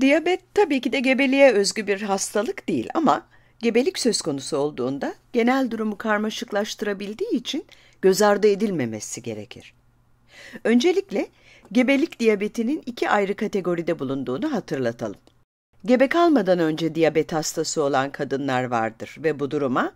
Diyabet tabii ki de gebeliğe özgü bir hastalık değil ama gebelik söz konusu olduğunda genel durumu karmaşıklaştırabildiği için göz ardı edilmemesi gerekir. Öncelikle gebelik diyabetinin iki ayrı kategoride bulunduğunu hatırlatalım. Gebe kalmadan önce diyabet hastası olan kadınlar vardır ve bu duruma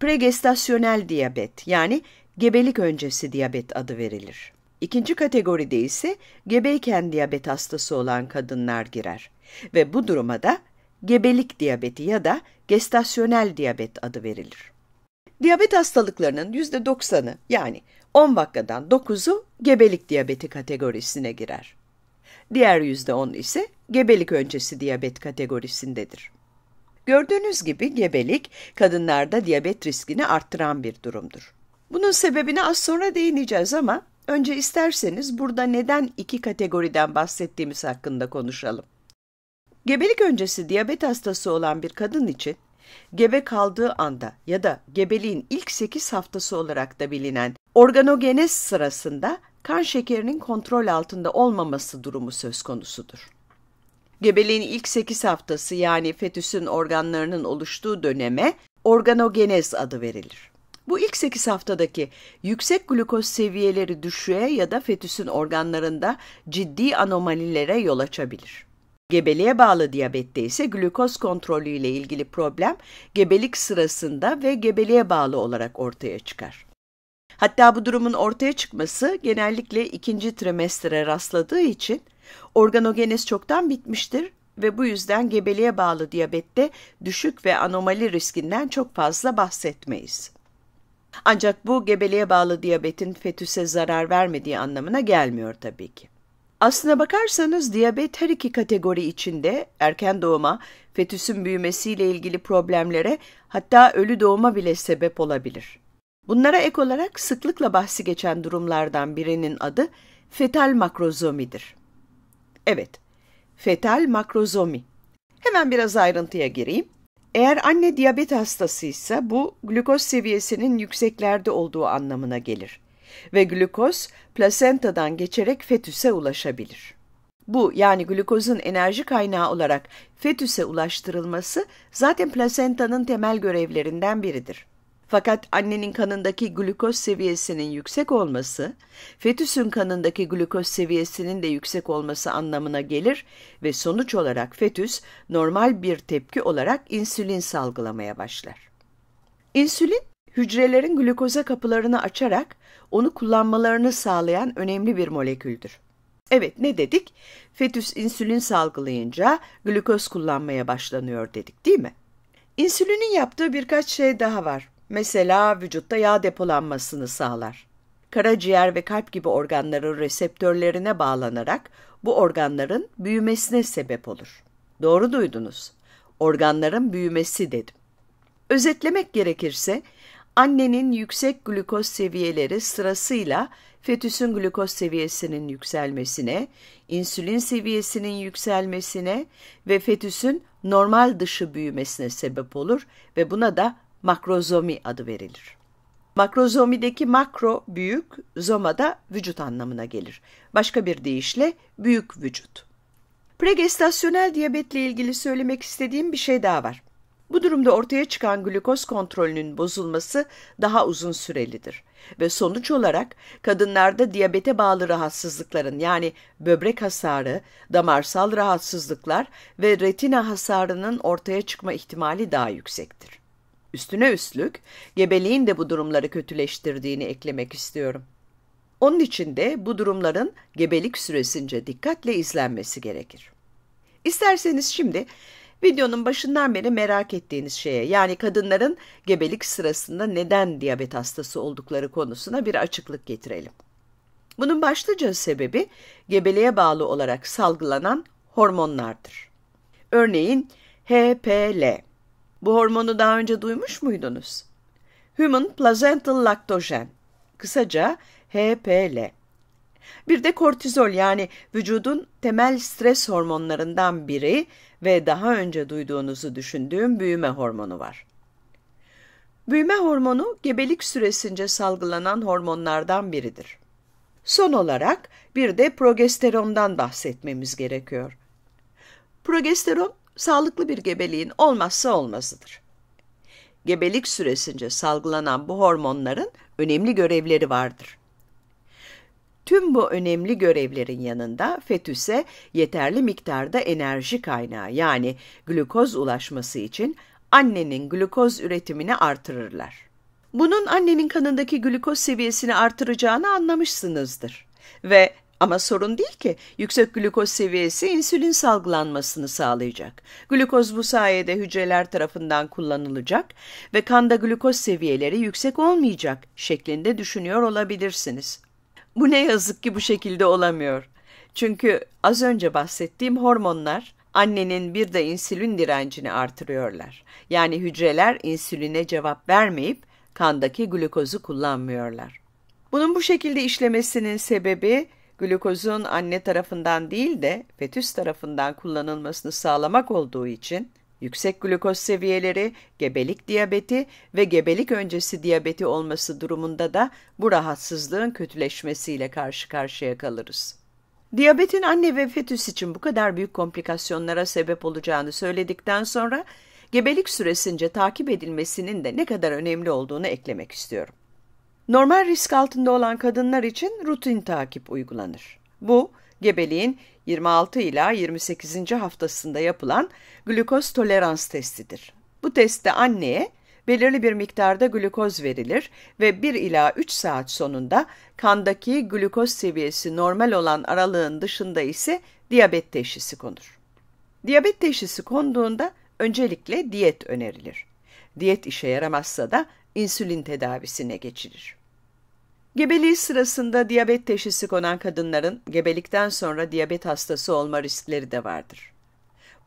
pregestasyonel diyabet yani gebelik öncesi diyabet adı verilir. İkinci kategoride ise gebeyken diyabet hastası olan kadınlar girer ve bu duruma da gebelik diyabeti ya da gestasyonel diyabet adı verilir. Diyabet hastalıklarının %90'ı yani 10 vakadan 9'u gebelik diyabeti kategorisine girer. Diğer %10 ise gebelik öncesi diyabet kategorisindedir. Gördüğünüz gibi gebelik kadınlarda diyabet riskini arttıran bir durumdur. Bunun sebebini az sonra değineceğiz ama Önce isterseniz burada neden iki kategoriden bahsettiğimiz hakkında konuşalım. Gebelik öncesi diyabet hastası olan bir kadın için gebe kaldığı anda ya da gebeliğin ilk 8 haftası olarak da bilinen organogenez sırasında kan şekerinin kontrol altında olmaması durumu söz konusudur. Gebeliğin ilk 8 haftası yani fetüsün organlarının oluştuğu döneme organogenez adı verilir. Bu ilk 8 haftadaki yüksek glukoz seviyeleri düşüğe ya da fetüsün organlarında ciddi anomalilere yol açabilir. Gebeliğe bağlı diyabette ise glukoz kontrolü ile ilgili problem gebelik sırasında ve gebeliğe bağlı olarak ortaya çıkar. Hatta bu durumun ortaya çıkması genellikle ikinci trimestere rastladığı için organogeniz çoktan bitmiştir ve bu yüzden gebeliğe bağlı diyabette düşük ve anomali riskinden çok fazla bahsetmeyiz. Ancak bu gebeliğe bağlı diyabetin fetüse zarar vermediği anlamına gelmiyor tabii ki. Aslına bakarsanız diyabet her iki kategori içinde erken doğuma, fetüsün büyümesiyle ilgili problemlere hatta ölü doğuma bile sebep olabilir. Bunlara ek olarak sıklıkla bahsi geçen durumlardan birinin adı fetal makrozomidir. Evet, fetal makrozomi. Hemen biraz ayrıntıya gireyim. Eğer anne diyabet hastasıysa bu glukoz seviyesinin yükseklerde olduğu anlamına gelir ve glukoz plasentadan geçerek fetüse ulaşabilir. Bu yani glukozun enerji kaynağı olarak fetüse ulaştırılması zaten plasentanın temel görevlerinden biridir. Fakat annenin kanındaki glukoz seviyesinin yüksek olması, fetüsün kanındaki glukoz seviyesinin de yüksek olması anlamına gelir ve sonuç olarak fetüs normal bir tepki olarak insülin salgılamaya başlar. İnsülin, hücrelerin glukoza kapılarını açarak onu kullanmalarını sağlayan önemli bir moleküldür. Evet ne dedik? Fetüs insülin salgılayınca glukoz kullanmaya başlanıyor dedik değil mi? İnsülinin yaptığı birkaç şey daha var. Mesela vücutta yağ depolanmasını sağlar. Karaciğer ve kalp gibi organların reseptörlerine bağlanarak bu organların büyümesine sebep olur. Doğru duydunuz. Organların büyümesi dedim. Özetlemek gerekirse annenin yüksek glukoz seviyeleri sırasıyla fetüsün glukoz seviyesinin yükselmesine, insülin seviyesinin yükselmesine ve fetüsün normal dışı büyümesine sebep olur ve buna da makrozomi adı verilir. Makrozomideki makro büyük, zoma da vücut anlamına gelir. Başka bir deyişle büyük vücut. Pregestasyonel diyabetle ilgili söylemek istediğim bir şey daha var. Bu durumda ortaya çıkan glikoz kontrolünün bozulması daha uzun sürelidir ve sonuç olarak kadınlarda diyabete bağlı rahatsızlıkların yani böbrek hasarı, damarsal rahatsızlıklar ve retina hasarının ortaya çıkma ihtimali daha yüksektir. Üstüne üstlük gebeliğin de bu durumları kötüleştirdiğini eklemek istiyorum. Onun için de bu durumların gebelik süresince dikkatle izlenmesi gerekir. İsterseniz şimdi videonun başından beri merak ettiğiniz şeye yani kadınların gebelik sırasında neden diyabet hastası oldukları konusuna bir açıklık getirelim. Bunun başlıca sebebi gebeliğe bağlı olarak salgılanan hormonlardır. Örneğin HPL bu hormonu daha önce duymuş muydunuz? Human Placental Lactogen, kısaca HPL. Bir de kortizol yani vücudun temel stres hormonlarından biri ve daha önce duyduğunuzu düşündüğüm büyüme hormonu var. Büyüme hormonu gebelik süresince salgılanan hormonlardan biridir. Son olarak bir de progesterondan bahsetmemiz gerekiyor. Progesteron sağlıklı bir gebeliğin olmazsa olmazıdır. Gebelik süresince salgılanan bu hormonların önemli görevleri vardır. Tüm bu önemli görevlerin yanında fetüse yeterli miktarda enerji kaynağı yani glukoz ulaşması için annenin glukoz üretimini artırırlar. Bunun annenin kanındaki glukoz seviyesini artıracağını anlamışsınızdır ve ama sorun değil ki yüksek glukoz seviyesi insülin salgılanmasını sağlayacak. glukoz bu sayede hücreler tarafından kullanılacak ve kanda glukoz seviyeleri yüksek olmayacak şeklinde düşünüyor olabilirsiniz. Bu ne yazık ki bu şekilde olamıyor. Çünkü az önce bahsettiğim hormonlar annenin bir de insülin direncini artırıyorlar. Yani hücreler insüline cevap vermeyip kandaki glukozu kullanmıyorlar. Bunun bu şekilde işlemesinin sebebi glukozun anne tarafından değil de fetüs tarafından kullanılmasını sağlamak olduğu için yüksek glukoz seviyeleri, gebelik diyabeti ve gebelik öncesi diyabeti olması durumunda da bu rahatsızlığın kötüleşmesiyle karşı karşıya kalırız. Diyabetin anne ve fetüs için bu kadar büyük komplikasyonlara sebep olacağını söyledikten sonra gebelik süresince takip edilmesinin de ne kadar önemli olduğunu eklemek istiyorum. Normal risk altında olan kadınlar için rutin takip uygulanır. Bu, gebeliğin 26 ila 28. haftasında yapılan glukoz tolerans testidir. Bu testte anneye belirli bir miktarda glukoz verilir ve 1 ila 3 saat sonunda kandaki glukoz seviyesi normal olan aralığın dışında ise diyabet teşhisi konur. Diyabet teşhisi konduğunda öncelikle diyet önerilir. Diyet işe yaramazsa da insülin tedavisine geçilir. Gebeliği sırasında diyabet teşhisi konan kadınların gebelikten sonra diyabet hastası olma riskleri de vardır.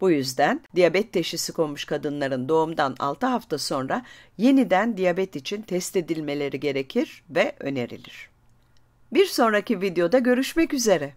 Bu yüzden diyabet teşhisi konmuş kadınların doğumdan 6 hafta sonra yeniden diyabet için test edilmeleri gerekir ve önerilir. Bir sonraki videoda görüşmek üzere.